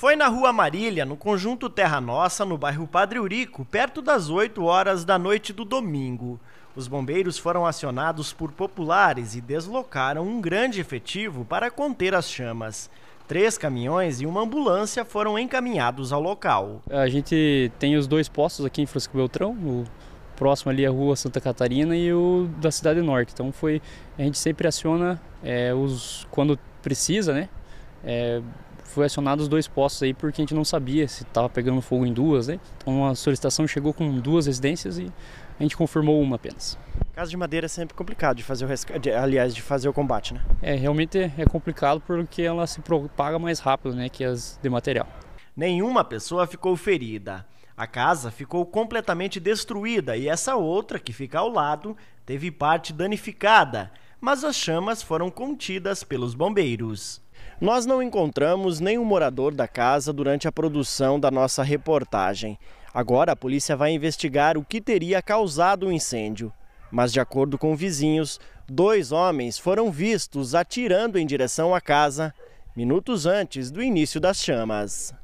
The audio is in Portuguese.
Foi na Rua Marília, no conjunto Terra Nossa, no bairro Padre Urico, perto das 8 horas da noite do domingo. Os bombeiros foram acionados por populares e deslocaram um grande efetivo para conter as chamas. Três caminhões e uma ambulância foram encaminhados ao local. A gente tem os dois postos aqui em Francisco Beltrão, o próximo ali à é Rua Santa Catarina e o da Cidade Norte. Então foi a gente sempre aciona é, os quando precisa, né? É, foi acionado os dois postos aí porque a gente não sabia se estava pegando fogo em duas, né? Então a solicitação chegou com duas residências e a gente confirmou uma apenas. Caso de madeira é sempre complicado de fazer o rescate, aliás de fazer o combate, né? É realmente é, é complicado porque ela se propaga mais rápido, né, que as de material. Nenhuma pessoa ficou ferida. A casa ficou completamente destruída e essa outra que fica ao lado teve parte danificada, mas as chamas foram contidas pelos bombeiros. Nós não encontramos nenhum morador da casa durante a produção da nossa reportagem. Agora a polícia vai investigar o que teria causado o incêndio. Mas, de acordo com vizinhos, dois homens foram vistos atirando em direção à casa minutos antes do início das chamas.